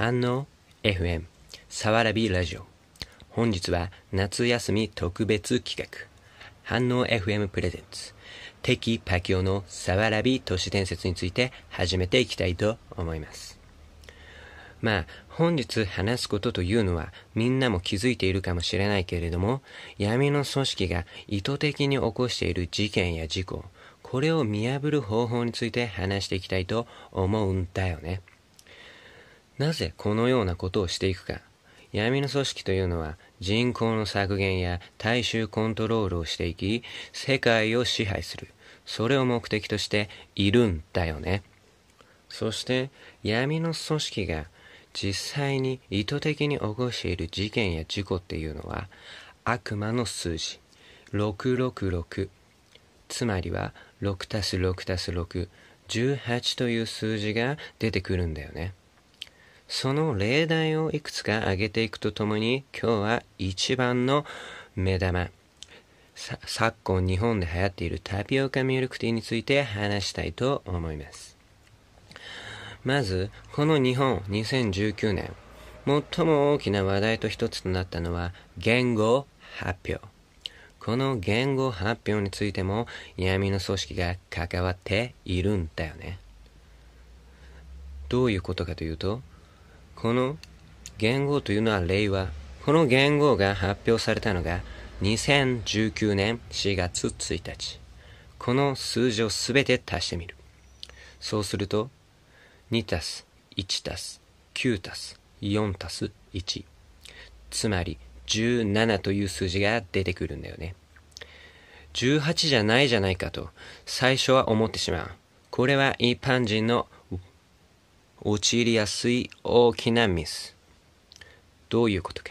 反応 FM さわらびラジオ本日は夏休み特別企画反応 FM プレゼンツ敵パキオのさわらび都市伝説について始めていきたいと思いますまあ本日話すことというのはみんなも気づいているかもしれないけれども闇の組織が意図的に起こしている事件や事故これを見破る方法について話していきたいと思うんだよね。なぜこのようなことをしていくか。闇の組織というのは人口の削減や大衆コントロールをしていき、世界を支配する。それを目的としているんだよね。そして闇の組織が実際に意図的に起こしている事件や事故っていうのは悪魔の数字666つまりは 6+6+618 という数字が出てくるんだよねその例題をいくつか挙げていくとともに、今日は一番の目玉、昨今日本で流行っているタピオカミルクティーについて話したいと思います。まず、この日本2019年、最も大きな話題と一つとなったのは言語発表。この言語発表についても闇の組織が関わっているんだよね。どういうことかというと、この元号というのは令和。この元号が発表されたのが2019年4月1日。この数字をすべて足してみる。そうすると、2たす1たす9たす4たす1。つまり、17という数字が出てくるんだよね。18じゃないじゃないかと、最初は思ってしまう。これは一般人の陥りやすい大きなミス。どういうことか。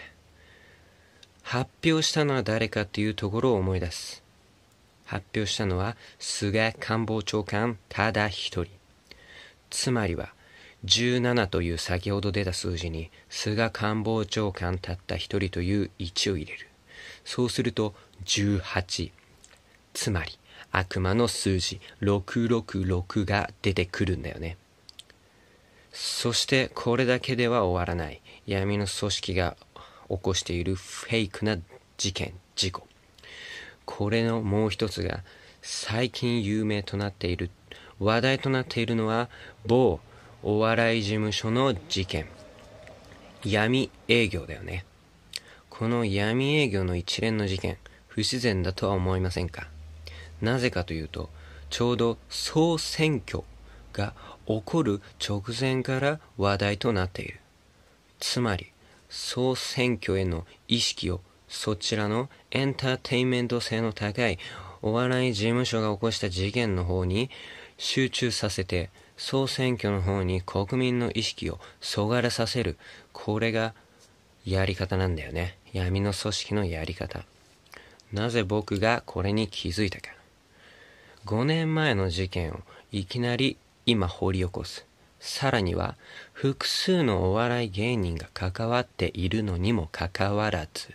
発表したのは誰かというところを思い出す。発表したのは菅官房長官ただ一人。つまりは、17という先ほど出た数字に菅官房長官たった一人という1を入れる。そうすると18。つまり悪魔の数字666が出てくるんだよね。そしてこれだけでは終わらない闇の組織が起こしているフェイクな事件事故これのもう一つが最近有名となっている話題となっているのは某お笑い事務所の事件闇営業だよねこの闇営業の一連の事件不自然だとは思いませんかなぜかというとちょうど総選挙が起こる直前から話題となっている。つまり、総選挙への意識をそちらのエンターテインメント性の高いお笑い事務所が起こした事件の方に集中させて総選挙の方に国民の意識をそがれさせるこれがやり方なんだよね闇の組織のやり方なぜ僕がこれに気づいたか5年前の事件をいきなり今掘り起こすさらには複数のお笑い芸人が関わっているのにもかかわらず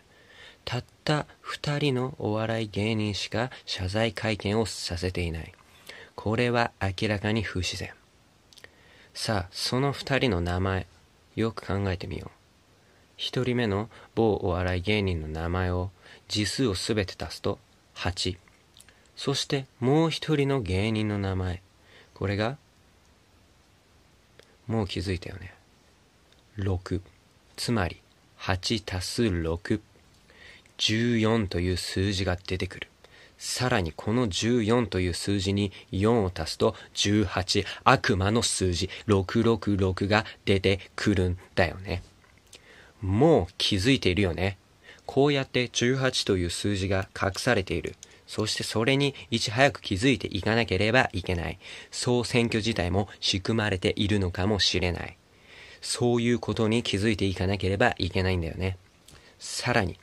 たった2人のお笑い芸人しか謝罪会見をさせていないこれは明らかに不自然さあその2人の名前よく考えてみよう1人目の某お笑い芸人の名前を字数を全て足すと8そしてもう1人の芸人の名前これがもう気づいたよね6つまり8足す614という数字が出てくるさらにこの14という数字に4を足すと18悪魔の数字666が出てくるんだよねもう気づいているよねこうやって18という数字が隠されているそしてそれにいち早く気づいていかなければいけない。総選挙自体も仕組まれているのかもしれない。そういうことに気づいていかなければいけないんだよね。さらに、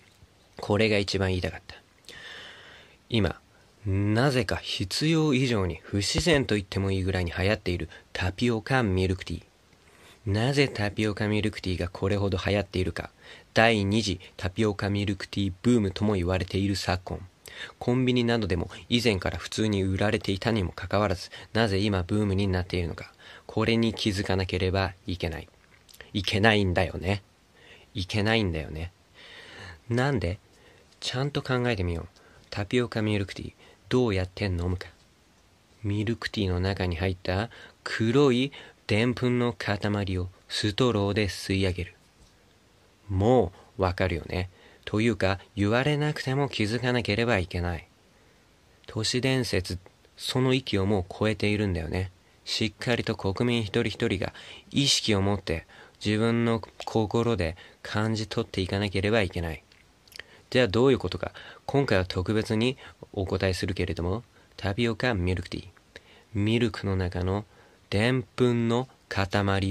これが一番言いたかった。今、なぜか必要以上に不自然と言ってもいいぐらいに流行っているタピオカミルクティー。なぜタピオカミルクティーがこれほど流行っているか。第2次タピオカミルクティーブームとも言われている昨今。コンビニなどでも以前から普通に売られていたにもかかわらず、なぜ今ブームになっているのか。これに気づかなければいけない。いけないんだよね。いけないんだよね。なんでちゃんと考えてみよう。タピオカミルクティー、どうやって飲むか。ミルクティーの中に入った黒いでんぷんの塊をストローで吸い上げる。もうわかるよね。というか言われなくても気づかなければいけない都市伝説その域をもう超えているんだよねしっかりと国民一人一人が意識を持って自分の心で感じ取っていかなければいけないじゃあどういうことか今回は特別にお答えするけれどもタピオカミルクティーミルクの中のでんぷんの塊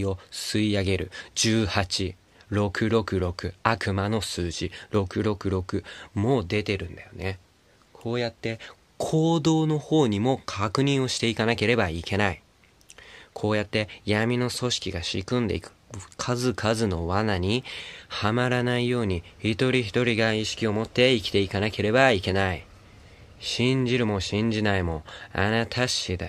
を吸い上げる18 666悪魔の数字666もう出てるんだよねこうやって行動の方にも確認をしていかなければいけないこうやって闇の組織が仕組んでいく数々の罠にはまらないように一人一人が意識を持って生きていかなければいけない信じるも信じないもあなた次第